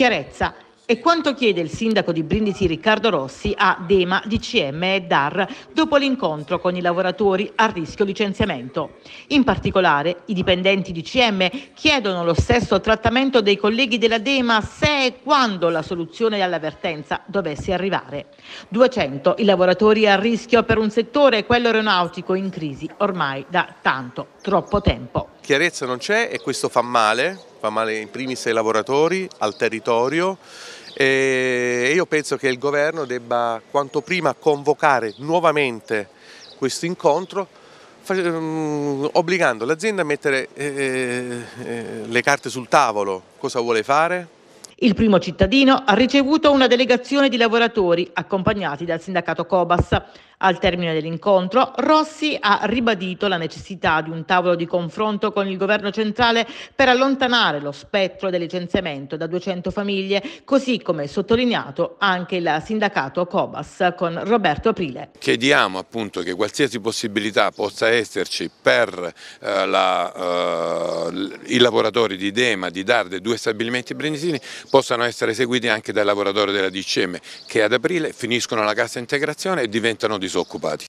chiarezza. E quanto chiede il sindaco di Brindisi Riccardo Rossi a Dema, DCM e DAR dopo l'incontro con i lavoratori a rischio licenziamento. In particolare, i dipendenti di CM chiedono lo stesso trattamento dei colleghi della Dema se e quando la soluzione all'avvertenza dovesse arrivare. 200 i lavoratori a rischio per un settore, quello aeronautico, in crisi ormai da tanto, troppo tempo chiarezza non c'è e questo fa male, fa male in primis ai lavoratori, al territorio e io penso che il governo debba quanto prima convocare nuovamente questo incontro mm, obbligando l'azienda a mettere eh, eh, eh, le carte sul tavolo, cosa vuole fare, il primo cittadino ha ricevuto una delegazione di lavoratori accompagnati dal sindacato Cobas. Al termine dell'incontro, Rossi ha ribadito la necessità di un tavolo di confronto con il governo centrale per allontanare lo spettro del licenziamento da 200 famiglie, così come sottolineato anche il sindacato Cobas con Roberto Aprile. Chiediamo appunto che qualsiasi possibilità possa esserci per eh, la, eh, i lavoratori di Dema, di Darde, due stabilimenti brindisini, possano essere eseguiti anche dai lavoratori della DCM che ad aprile finiscono la cassa integrazione e diventano disoccupati.